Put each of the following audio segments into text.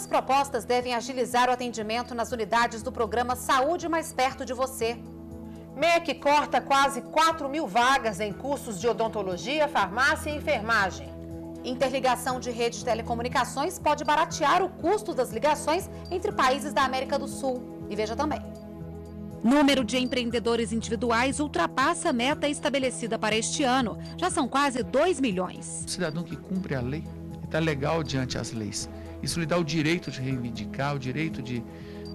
Duas propostas devem agilizar o atendimento nas unidades do programa Saúde Mais Perto de Você. MEC corta quase 4 mil vagas em cursos de odontologia, farmácia e enfermagem. Interligação de rede de telecomunicações pode baratear o custo das ligações entre países da América do Sul. E veja também. Número de empreendedores individuais ultrapassa a meta estabelecida para este ano. Já são quase 2 milhões. O cidadão que cumpre a lei está legal diante das leis. Isso lhe dá o direito de reivindicar, o direito de,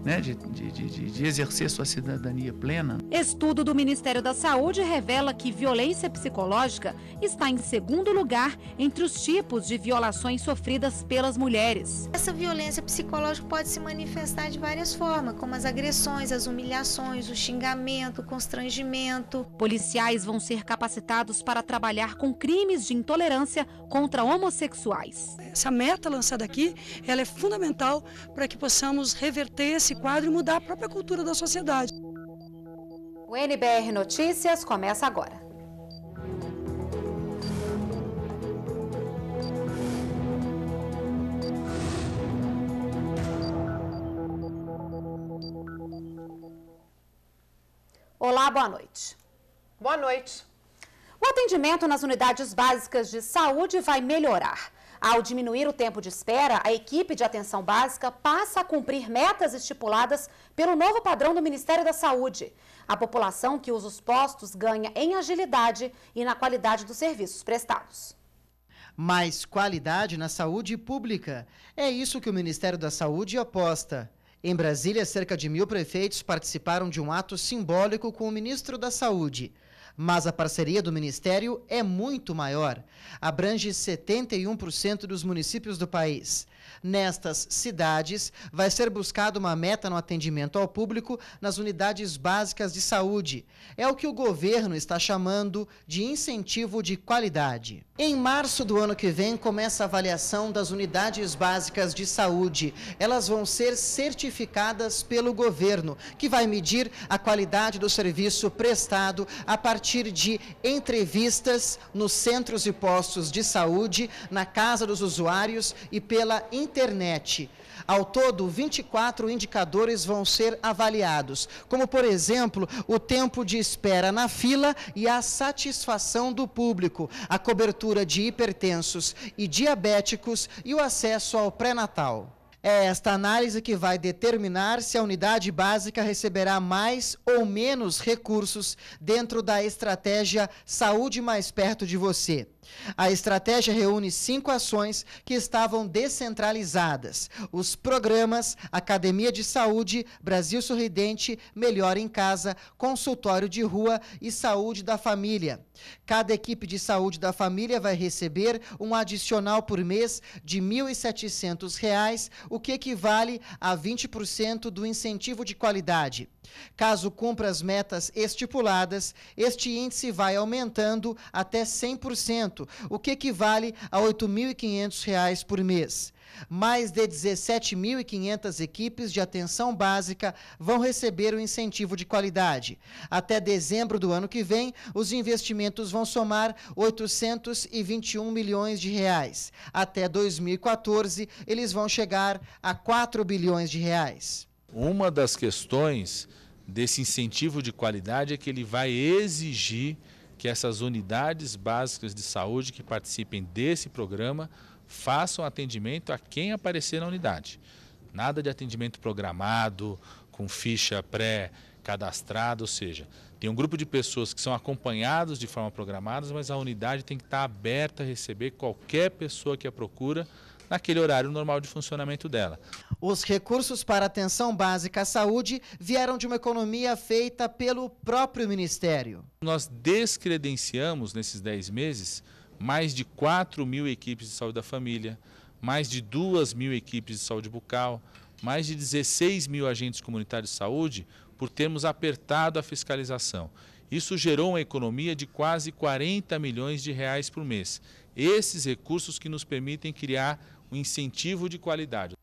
né, de, de, de, de, exercer sua cidadania plena. Estudo do Ministério da Saúde revela que violência psicológica está em segundo lugar entre os tipos de violações sofridas pelas mulheres. Essa violência psicológica pode se manifestar de várias formas, como as agressões, as humilhações, o xingamento, o constrangimento. Policiais vão ser capacitados para trabalhar com crimes de intolerância contra homossexuais. Essa meta lançada aqui, ela é fundamental para que possamos reverter esse esse quadro e mudar a própria cultura da sociedade. O NBR Notícias começa agora. Olá, boa noite. Boa noite. O atendimento nas unidades básicas de saúde vai melhorar. Ao diminuir o tempo de espera, a equipe de atenção básica passa a cumprir metas estipuladas pelo novo padrão do Ministério da Saúde. A população que usa os postos ganha em agilidade e na qualidade dos serviços prestados. Mais qualidade na saúde pública. É isso que o Ministério da Saúde aposta. Em Brasília, cerca de mil prefeitos participaram de um ato simbólico com o ministro da Saúde mas a parceria do Ministério é muito maior. Abrange 71% dos municípios do país. Nestas cidades, vai ser buscada uma meta no atendimento ao público nas unidades básicas de saúde. É o que o governo está chamando de incentivo de qualidade. Em março do ano que vem, começa a avaliação das unidades básicas de saúde. Elas vão ser certificadas pelo governo, que vai medir a qualidade do serviço prestado a partir de entrevistas nos centros e postos de saúde, na casa dos usuários e pela internet. Ao todo, 24 indicadores vão ser avaliados, como, por exemplo, o tempo de espera na fila e a satisfação do público, a cobertura de hipertensos e diabéticos e o acesso ao pré-natal. É esta análise que vai determinar se a unidade básica receberá mais ou menos recursos dentro da estratégia Saúde Mais Perto de Você. A estratégia reúne cinco ações que estavam descentralizadas: os programas Academia de Saúde, Brasil Sorridente, Melhor em Casa, Consultório de Rua e Saúde da Família. Cada equipe de saúde da família vai receber um adicional por mês de R$ 1.700, o que equivale a 20% do incentivo de qualidade. Caso cumpra as metas estipuladas, este índice vai aumentando até 100% o que equivale a R$ 8.500 por mês. Mais de 17.500 equipes de atenção básica vão receber o incentivo de qualidade. Até dezembro do ano que vem, os investimentos vão somar 821 milhões de reais. Até 2014, eles vão chegar a 4 bilhões de reais. Uma das questões desse incentivo de qualidade é que ele vai exigir que essas unidades básicas de saúde que participem desse programa façam atendimento a quem aparecer na unidade. Nada de atendimento programado, com ficha pré-cadastrada, ou seja, tem um grupo de pessoas que são acompanhados de forma programada, mas a unidade tem que estar aberta a receber qualquer pessoa que a procura naquele horário normal de funcionamento dela. Os recursos para atenção básica à saúde vieram de uma economia feita pelo próprio Ministério. Nós descredenciamos nesses 10 meses mais de 4 mil equipes de saúde da família, mais de 2 mil equipes de saúde bucal, mais de 16 mil agentes comunitários de saúde por termos apertado a fiscalização. Isso gerou uma economia de quase 40 milhões de reais por mês. Esses recursos que nos permitem criar um incentivo de qualidade.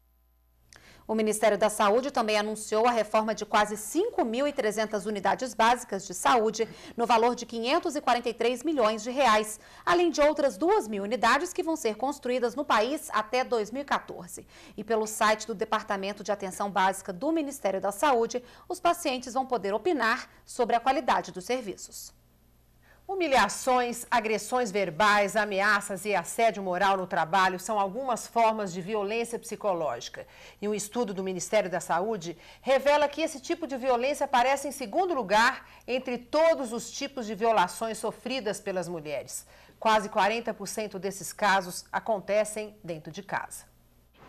O Ministério da Saúde também anunciou a reforma de quase 5.300 unidades básicas de saúde, no valor de 543 milhões de reais, além de outras 2.000 mil unidades que vão ser construídas no país até 2014. E pelo site do Departamento de Atenção Básica do Ministério da Saúde, os pacientes vão poder opinar sobre a qualidade dos serviços. Humilhações, agressões verbais, ameaças e assédio moral no trabalho são algumas formas de violência psicológica. E um estudo do Ministério da Saúde revela que esse tipo de violência aparece em segundo lugar entre todos os tipos de violações sofridas pelas mulheres. Quase 40% desses casos acontecem dentro de casa.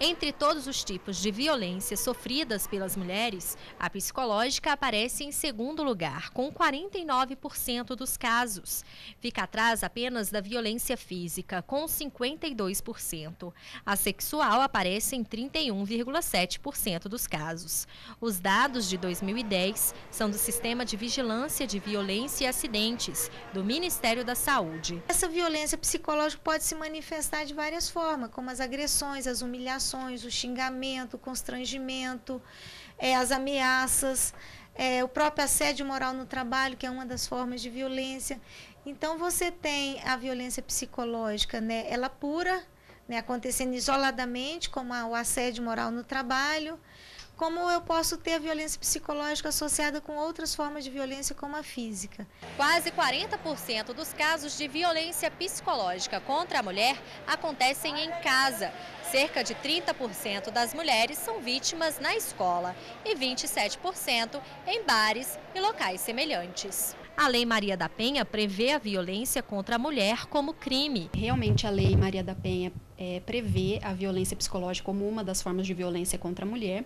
Entre todos os tipos de violência sofridas pelas mulheres, a psicológica aparece em segundo lugar, com 49% dos casos. Fica atrás apenas da violência física, com 52%. A sexual aparece em 31,7% dos casos. Os dados de 2010 são do Sistema de Vigilância de Violência e Acidentes, do Ministério da Saúde. Essa violência psicológica pode se manifestar de várias formas, como as agressões, as humilhações o xingamento, o constrangimento, é, as ameaças, é, o próprio assédio moral no trabalho, que é uma das formas de violência. Então você tem a violência psicológica, né? Ela pura, né? acontecendo isoladamente, como o assédio moral no trabalho como eu posso ter violência psicológica associada com outras formas de violência, como a física. Quase 40% dos casos de violência psicológica contra a mulher acontecem em casa. Cerca de 30% das mulheres são vítimas na escola e 27% em bares e locais semelhantes. A Lei Maria da Penha prevê a violência contra a mulher como crime. Realmente, a Lei Maria da Penha é, prevê a violência psicológica como uma das formas de violência contra a mulher.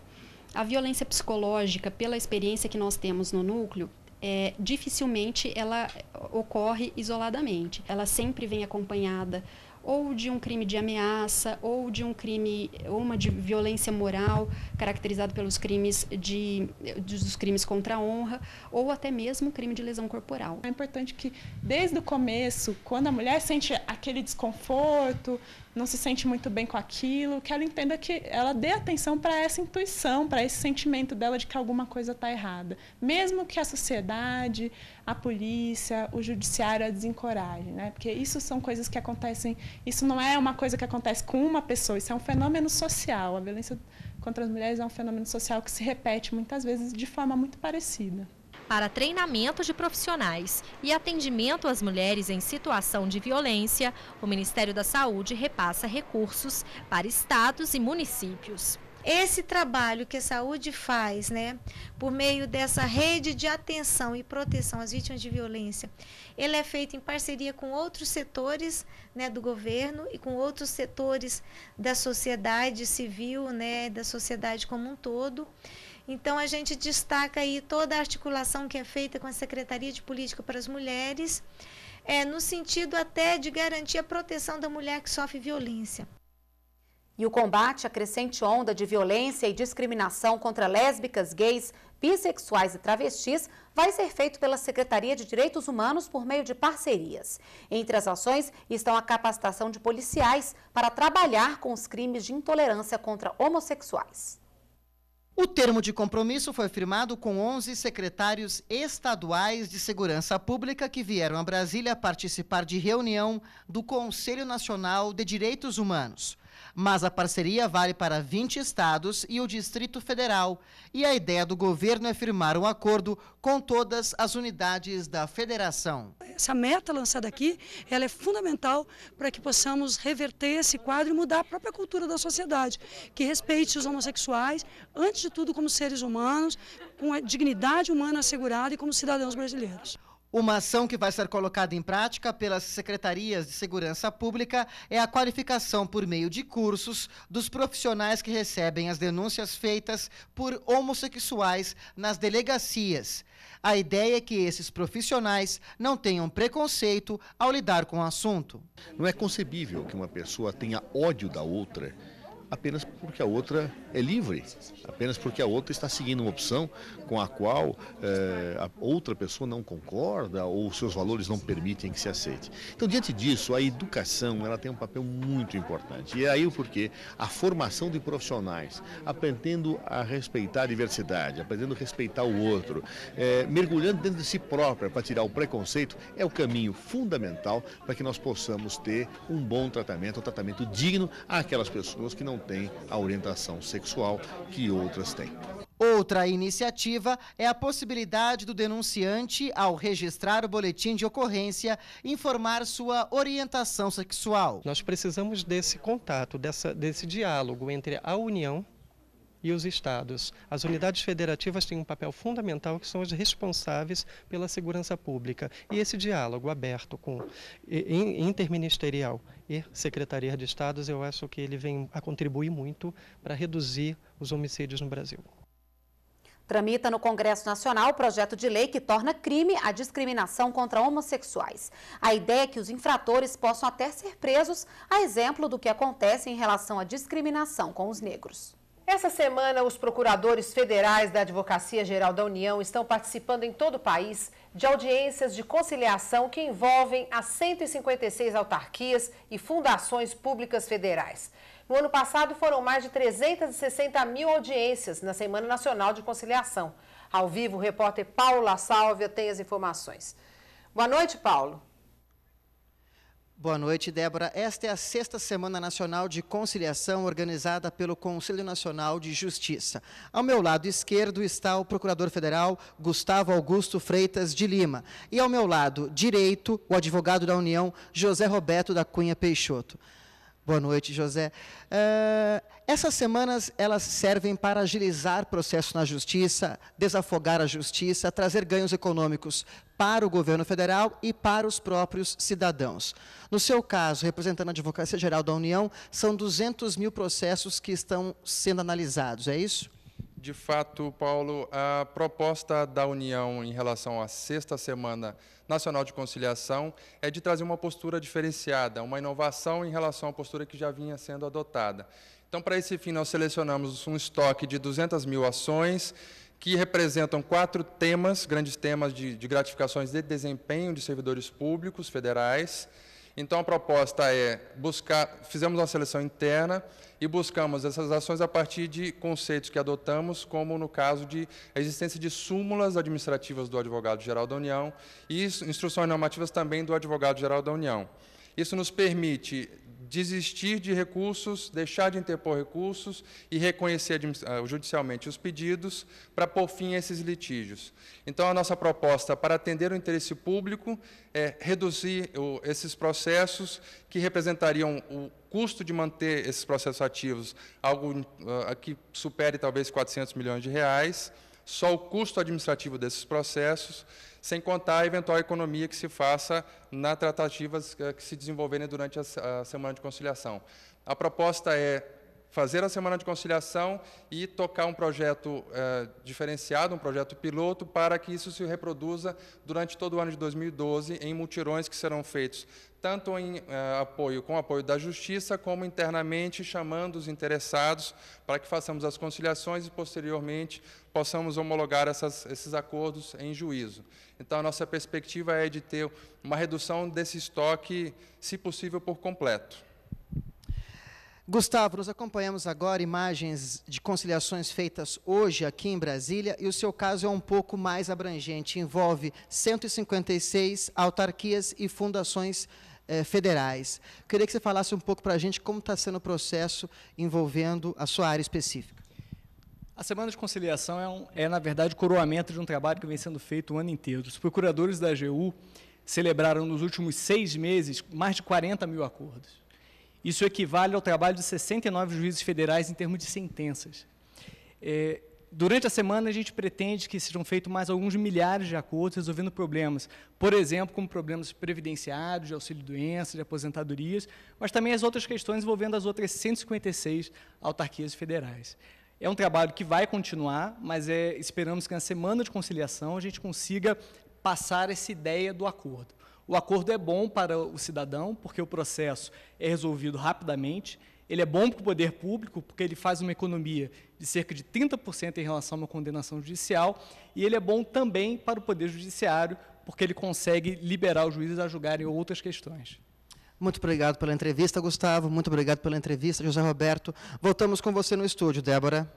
A violência psicológica, pela experiência que nós temos no núcleo, é, dificilmente ela ocorre isoladamente. Ela sempre vem acompanhada ou de um crime de ameaça, ou de um crime, ou uma de violência moral, caracterizado pelos crimes de, dos crimes contra a honra, ou até mesmo crime de lesão corporal. É importante que desde o começo, quando a mulher sente aquele desconforto, não se sente muito bem com aquilo, que ela entenda é que ela dê atenção para essa intuição, para esse sentimento dela de que alguma coisa está errada. Mesmo que a sociedade, a polícia, o judiciário a desencoraje, né? Porque isso são coisas que acontecem, isso não é uma coisa que acontece com uma pessoa, isso é um fenômeno social. A violência contra as mulheres é um fenômeno social que se repete muitas vezes de forma muito parecida para treinamento de profissionais e atendimento às mulheres em situação de violência, o Ministério da Saúde repassa recursos para estados e municípios esse trabalho que a saúde faz, né, por meio dessa rede de atenção e proteção às vítimas de violência, ele é feito em parceria com outros setores, né, do governo e com outros setores da sociedade civil, né, da sociedade como um todo. Então, a gente destaca aí toda a articulação que é feita com a Secretaria de Política para as Mulheres, é, no sentido até de garantir a proteção da mulher que sofre violência. E o combate à crescente onda de violência e discriminação contra lésbicas, gays, bissexuais e travestis vai ser feito pela Secretaria de Direitos Humanos por meio de parcerias. Entre as ações estão a capacitação de policiais para trabalhar com os crimes de intolerância contra homossexuais. O termo de compromisso foi firmado com 11 secretários estaduais de segurança pública que vieram a Brasília participar de reunião do Conselho Nacional de Direitos Humanos mas a parceria vale para 20 estados e o Distrito Federal. E a ideia do governo é firmar um acordo com todas as unidades da federação. Essa meta lançada aqui, ela é fundamental para que possamos reverter esse quadro e mudar a própria cultura da sociedade, que respeite os homossexuais, antes de tudo como seres humanos, com a dignidade humana assegurada e como cidadãos brasileiros. Uma ação que vai ser colocada em prática pelas secretarias de segurança pública é a qualificação por meio de cursos dos profissionais que recebem as denúncias feitas por homossexuais nas delegacias. A ideia é que esses profissionais não tenham preconceito ao lidar com o assunto. Não é concebível que uma pessoa tenha ódio da outra apenas porque a outra é livre, apenas porque a outra está seguindo uma opção com a qual é, a outra pessoa não concorda ou seus valores não permitem que se aceite. Então, diante disso, a educação ela tem um papel muito importante. E é aí o porquê a formação de profissionais, aprendendo a respeitar a diversidade, aprendendo a respeitar o outro, é, mergulhando dentro de si própria para tirar o preconceito, é o caminho fundamental para que nós possamos ter um bom tratamento, um tratamento digno àquelas pessoas que não não têm a orientação sexual que outras têm. Outra iniciativa é a possibilidade do denunciante, ao registrar o boletim de ocorrência, informar sua orientação sexual. Nós precisamos desse contato, dessa, desse diálogo entre a União e os estados. As unidades federativas têm um papel fundamental que são as responsáveis pela segurança pública. E esse diálogo aberto com interministerial e Secretaria de Estados, eu acho que ele vem a contribuir muito para reduzir os homicídios no Brasil. Tramita no Congresso Nacional o projeto de lei que torna crime a discriminação contra homossexuais. A ideia é que os infratores possam até ser presos, a exemplo do que acontece em relação à discriminação com os negros. Essa semana, os procuradores federais da Advocacia Geral da União estão participando em todo o país de audiências de conciliação que envolvem as 156 autarquias e fundações públicas federais. No ano passado, foram mais de 360 mil audiências na Semana Nacional de Conciliação. Ao vivo, o repórter Paulo La Sálvia tem as informações. Boa noite, Paulo. Boa noite, Débora. Esta é a sexta Semana Nacional de Conciliação organizada pelo Conselho Nacional de Justiça. Ao meu lado esquerdo está o Procurador Federal Gustavo Augusto Freitas de Lima. E ao meu lado direito, o advogado da União José Roberto da Cunha Peixoto. Boa noite, José. Uh, essas semanas elas servem para agilizar processos na justiça, desafogar a justiça, trazer ganhos econômicos para o governo federal e para os próprios cidadãos. No seu caso, representando a Advocacia Geral da União, são 200 mil processos que estão sendo analisados, é isso? De fato, Paulo, a proposta da União em relação à sexta semana nacional de conciliação é de trazer uma postura diferenciada, uma inovação em relação à postura que já vinha sendo adotada. Então, para esse fim, nós selecionamos um estoque de 200 mil ações que representam quatro temas, grandes temas de, de gratificações de desempenho de servidores públicos federais, então a proposta é buscar, fizemos uma seleção interna e buscamos essas ações a partir de conceitos que adotamos, como no caso de a existência de súmulas administrativas do Advogado-Geral da União e instruções normativas também do Advogado-Geral da União. Isso nos permite desistir de recursos, deixar de interpor recursos e reconhecer ah, judicialmente os pedidos para pôr fim a esses litígios. Então, a nossa proposta para atender o interesse público é reduzir esses processos que representariam o custo de manter esses processos ativos, algo ah, que supere talvez 400 milhões de reais, só o custo administrativo desses processos, sem contar a eventual economia que se faça na tratativas eh, que se desenvolverem durante a semana de conciliação. A proposta é fazer a semana de conciliação e tocar um projeto eh, diferenciado, um projeto piloto, para que isso se reproduza durante todo o ano de 2012 em multirões que serão feitos tanto em eh, apoio com apoio da Justiça, como internamente chamando os interessados para que façamos as conciliações e, posteriormente, possamos homologar essas, esses acordos em juízo. Então, a nossa perspectiva é de ter uma redução desse estoque, se possível, por completo. Gustavo, nós acompanhamos agora imagens de conciliações feitas hoje aqui em Brasília e o seu caso é um pouco mais abrangente, envolve 156 autarquias e fundações eh, federais. Queria que você falasse um pouco para a gente como está sendo o processo envolvendo a sua área específica. A semana de conciliação é, um, é, na verdade, o coroamento de um trabalho que vem sendo feito o ano inteiro. Os procuradores da AGU celebraram nos últimos seis meses mais de 40 mil acordos. Isso equivale ao trabalho de 69 juízes federais em termos de sentenças. É, durante a semana, a gente pretende que sejam feitos mais alguns milhares de acordos resolvendo problemas. Por exemplo, como problemas previdenciários, de auxílio-doença, de aposentadorias, mas também as outras questões envolvendo as outras 156 autarquias federais. É um trabalho que vai continuar, mas é, esperamos que na semana de conciliação a gente consiga passar essa ideia do acordo. O acordo é bom para o cidadão, porque o processo é resolvido rapidamente. Ele é bom para o poder público, porque ele faz uma economia de cerca de 30% em relação a uma condenação judicial. E ele é bom também para o poder judiciário, porque ele consegue liberar os juízes a julgarem outras questões. Muito obrigado pela entrevista, Gustavo. Muito obrigado pela entrevista, José Roberto. Voltamos com você no estúdio, Débora.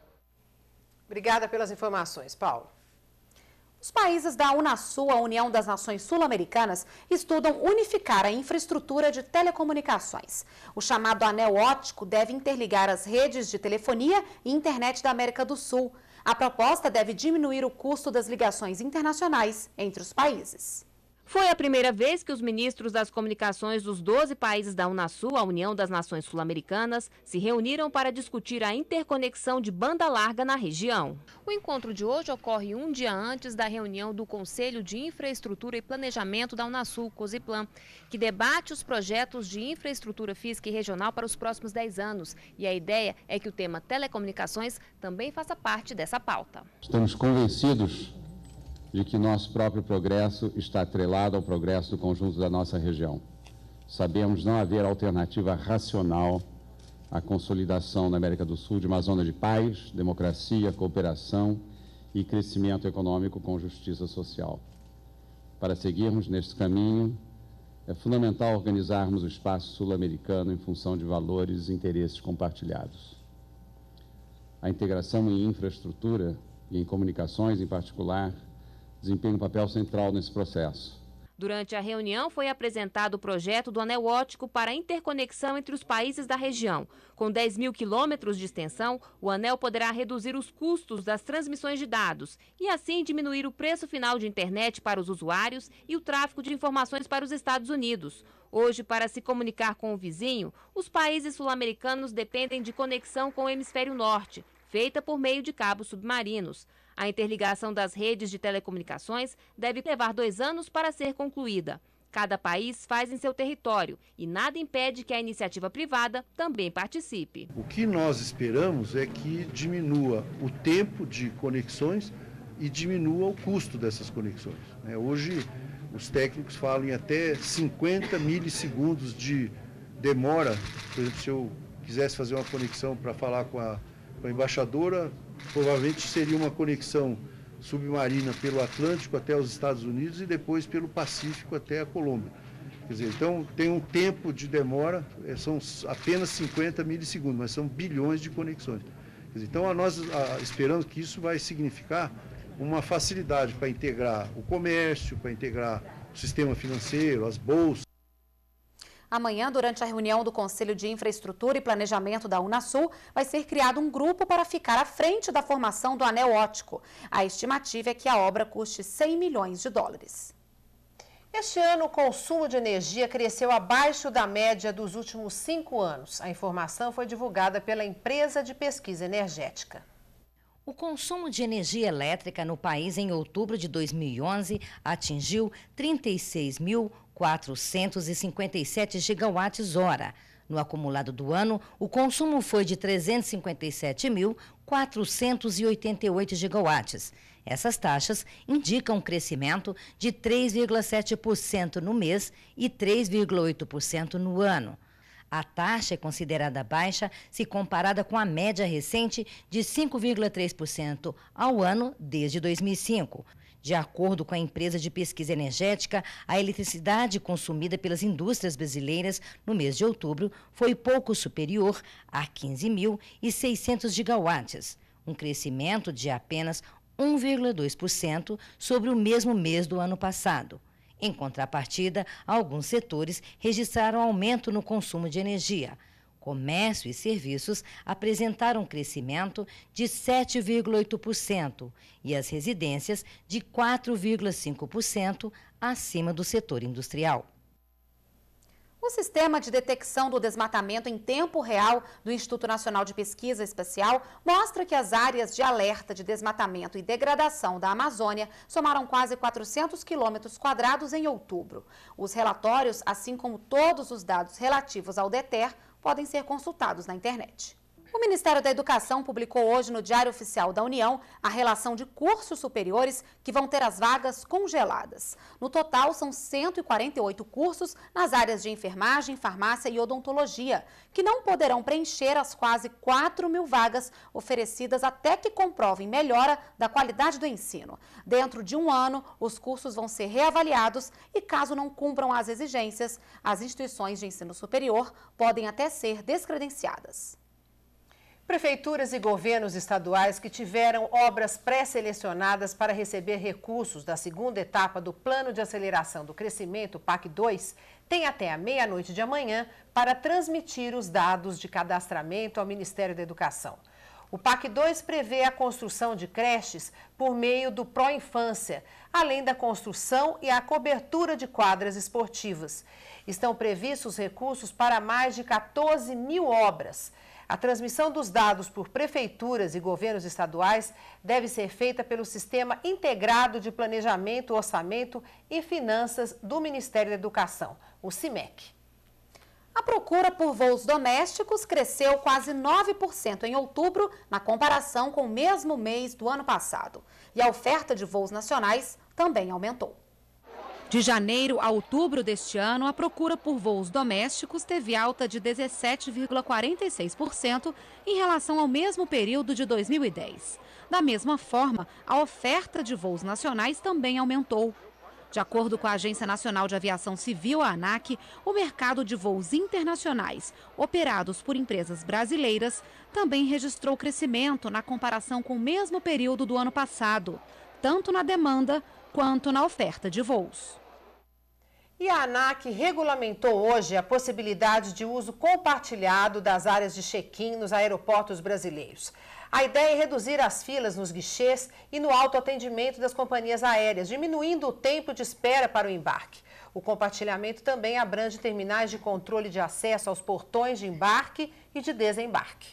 Obrigada pelas informações, Paulo. Os países da Unasul, a União das Nações Sul-Americanas, estudam unificar a infraestrutura de telecomunicações. O chamado anel óptico deve interligar as redes de telefonia e internet da América do Sul. A proposta deve diminuir o custo das ligações internacionais entre os países. Foi a primeira vez que os ministros das comunicações dos 12 países da Unasul, a União das Nações Sul-Americanas, se reuniram para discutir a interconexão de banda larga na região. O encontro de hoje ocorre um dia antes da reunião do Conselho de Infraestrutura e Planejamento da Unasul, COSIPLAN, que debate os projetos de infraestrutura física e regional para os próximos 10 anos. E a ideia é que o tema telecomunicações também faça parte dessa pauta. Estamos convencidos de que nosso próprio progresso está atrelado ao progresso do conjunto da nossa região. Sabemos não haver alternativa racional à consolidação na América do Sul de uma zona de paz, democracia, cooperação e crescimento econômico com justiça social. Para seguirmos neste caminho, é fundamental organizarmos o espaço sul-americano em função de valores e interesses compartilhados. A integração em infraestrutura e em comunicações, em particular, desempenha um papel central nesse processo. Durante a reunião, foi apresentado o projeto do anel óptico para interconexão entre os países da região. Com 10 mil quilômetros de extensão, o anel poderá reduzir os custos das transmissões de dados e, assim, diminuir o preço final de internet para os usuários e o tráfego de informações para os Estados Unidos. Hoje, para se comunicar com o vizinho, os países sul-americanos dependem de conexão com o hemisfério norte, feita por meio de cabos submarinos. A interligação das redes de telecomunicações deve levar dois anos para ser concluída. Cada país faz em seu território e nada impede que a iniciativa privada também participe. O que nós esperamos é que diminua o tempo de conexões e diminua o custo dessas conexões. Né? Hoje, os técnicos falam em até 50 milissegundos de demora. Por exemplo, se eu quisesse fazer uma conexão para falar com a, com a embaixadora, provavelmente seria uma conexão submarina pelo Atlântico até os Estados Unidos e depois pelo Pacífico até a Colômbia. Quer dizer, então tem um tempo de demora, eh, são apenas 50 milissegundos, mas são bilhões de conexões. Dizer, então nós esperamos que isso vai significar uma facilidade para integrar o comércio, para integrar o sistema financeiro, as bolsas. Amanhã, durante a reunião do Conselho de Infraestrutura e Planejamento da Unasul, vai ser criado um grupo para ficar à frente da formação do anel Ótico. A estimativa é que a obra custe 100 milhões de dólares. Este ano, o consumo de energia cresceu abaixo da média dos últimos cinco anos. A informação foi divulgada pela empresa de pesquisa energética. O consumo de energia elétrica no país em outubro de 2011 atingiu mil 457 gigawatts-hora. No acumulado do ano, o consumo foi de 357.488 gigawatts. Essas taxas indicam um crescimento de 3,7% no mês e 3,8% no ano. A taxa é considerada baixa se comparada com a média recente de 5,3% ao ano desde 2005. De acordo com a empresa de pesquisa energética, a eletricidade consumida pelas indústrias brasileiras no mês de outubro foi pouco superior a 15.600 gigawatts, um crescimento de apenas 1,2% sobre o mesmo mês do ano passado. Em contrapartida, alguns setores registraram aumento no consumo de energia comércio e serviços apresentaram crescimento de 7,8% e as residências de 4,5% acima do setor industrial. O sistema de detecção do desmatamento em tempo real do Instituto Nacional de Pesquisa Espacial mostra que as áreas de alerta de desmatamento e degradação da Amazônia somaram quase 400 quilômetros quadrados em outubro. Os relatórios, assim como todos os dados relativos ao DETER, podem ser consultados na internet. O Ministério da Educação publicou hoje no Diário Oficial da União a relação de cursos superiores que vão ter as vagas congeladas. No total, são 148 cursos nas áreas de enfermagem, farmácia e odontologia, que não poderão preencher as quase 4 mil vagas oferecidas até que comprovem melhora da qualidade do ensino. Dentro de um ano, os cursos vão ser reavaliados e, caso não cumpram as exigências, as instituições de ensino superior podem até ser descredenciadas. Prefeituras e governos estaduais que tiveram obras pré-selecionadas para receber recursos da segunda etapa do Plano de Aceleração do Crescimento, PAC 2, têm até a meia-noite de amanhã para transmitir os dados de cadastramento ao Ministério da Educação. O PAC 2 prevê a construção de creches por meio do Pró-Infância, além da construção e a cobertura de quadras esportivas. Estão previstos recursos para mais de 14 mil obras. A transmissão dos dados por prefeituras e governos estaduais deve ser feita pelo Sistema Integrado de Planejamento, Orçamento e Finanças do Ministério da Educação, o CIMEC. A procura por voos domésticos cresceu quase 9% em outubro, na comparação com o mesmo mês do ano passado. E a oferta de voos nacionais também aumentou. De janeiro a outubro deste ano, a procura por voos domésticos teve alta de 17,46% em relação ao mesmo período de 2010. Da mesma forma, a oferta de voos nacionais também aumentou. De acordo com a Agência Nacional de Aviação Civil, a ANAC, o mercado de voos internacionais operados por empresas brasileiras também registrou crescimento na comparação com o mesmo período do ano passado, tanto na demanda quanto na oferta de voos. E a ANAC regulamentou hoje a possibilidade de uso compartilhado das áreas de check-in nos aeroportos brasileiros. A ideia é reduzir as filas nos guichês e no autoatendimento das companhias aéreas, diminuindo o tempo de espera para o embarque. O compartilhamento também abrange terminais de controle de acesso aos portões de embarque e de desembarque.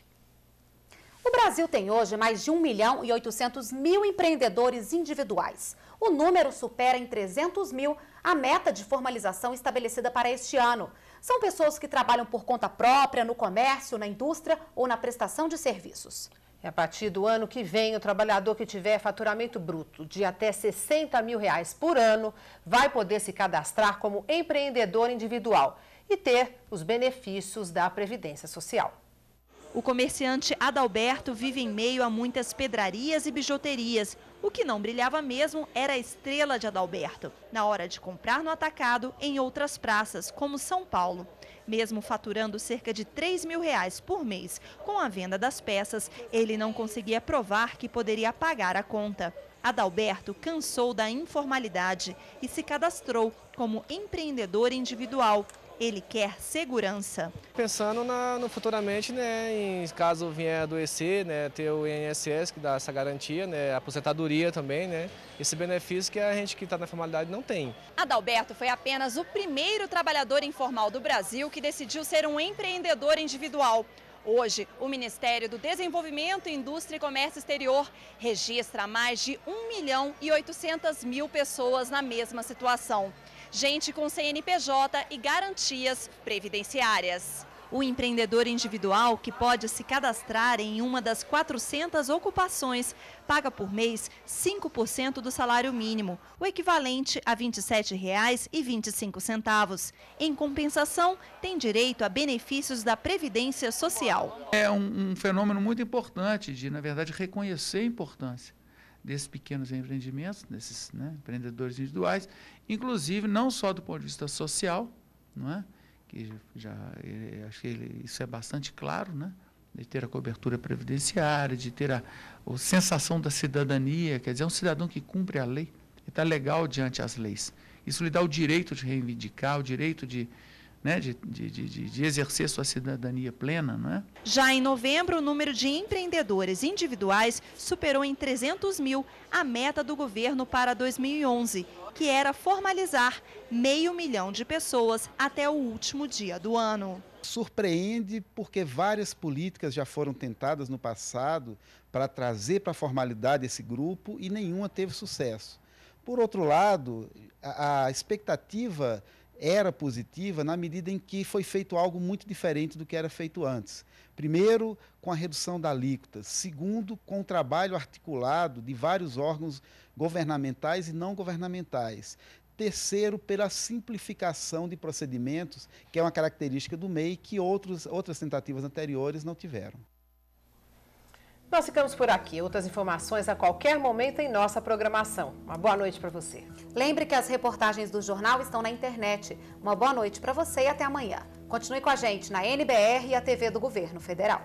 O Brasil tem hoje mais de 1 milhão e 800 mil empreendedores individuais o número supera em 300 mil a meta de formalização estabelecida para este ano. São pessoas que trabalham por conta própria, no comércio, na indústria ou na prestação de serviços. E é a partir do ano que vem, o trabalhador que tiver faturamento bruto de até 60 mil reais por ano vai poder se cadastrar como empreendedor individual e ter os benefícios da Previdência Social. O comerciante Adalberto vive em meio a muitas pedrarias e bijuterias. O que não brilhava mesmo era a estrela de Adalberto, na hora de comprar no atacado em outras praças, como São Paulo. Mesmo faturando cerca de 3 mil reais por mês com a venda das peças, ele não conseguia provar que poderia pagar a conta. Adalberto cansou da informalidade e se cadastrou como empreendedor individual ele quer segurança. Pensando na, no futuramente, né, em caso vier adoecer, né, ter o INSS que dá essa garantia, né, a aposentadoria também, né, esse benefício que a gente que está na formalidade não tem. Adalberto foi apenas o primeiro trabalhador informal do Brasil que decidiu ser um empreendedor individual. Hoje, o Ministério do Desenvolvimento, Indústria e Comércio Exterior registra mais de 1 milhão e 800 mil pessoas na mesma situação gente com CNPJ e garantias previdenciárias. O empreendedor individual, que pode se cadastrar em uma das 400 ocupações, paga por mês 5% do salário mínimo, o equivalente a R$ 27,25. Em compensação, tem direito a benefícios da Previdência Social. É um, um fenômeno muito importante de, na verdade, reconhecer a importância desses pequenos empreendimentos, desses né, empreendedores individuais, inclusive não só do ponto de vista social, não é? que já eh, acho que ele, isso é bastante claro, né? de ter a cobertura previdenciária, de ter a, a sensação da cidadania, quer dizer, é um cidadão que cumpre a lei, está legal diante das leis. Isso lhe dá o direito de reivindicar, o direito de, né, de, de, de, de, exercer sua cidadania plena. Né? Já em novembro, o número de empreendedores individuais superou em 300 mil a meta do governo para 2011, que era formalizar meio milhão de pessoas até o último dia do ano. Surpreende porque várias políticas já foram tentadas no passado para trazer para a formalidade esse grupo e nenhuma teve sucesso. Por outro lado, a, a expectativa era positiva na medida em que foi feito algo muito diferente do que era feito antes. Primeiro, com a redução da alíquota. Segundo, com o trabalho articulado de vários órgãos governamentais e não governamentais. Terceiro, pela simplificação de procedimentos, que é uma característica do MEI que outros, outras tentativas anteriores não tiveram. Nós ficamos por aqui. Outras informações a qualquer momento em nossa programação. Uma boa noite para você. Lembre que as reportagens do jornal estão na internet. Uma boa noite para você e até amanhã. Continue com a gente na NBR e a TV do Governo Federal.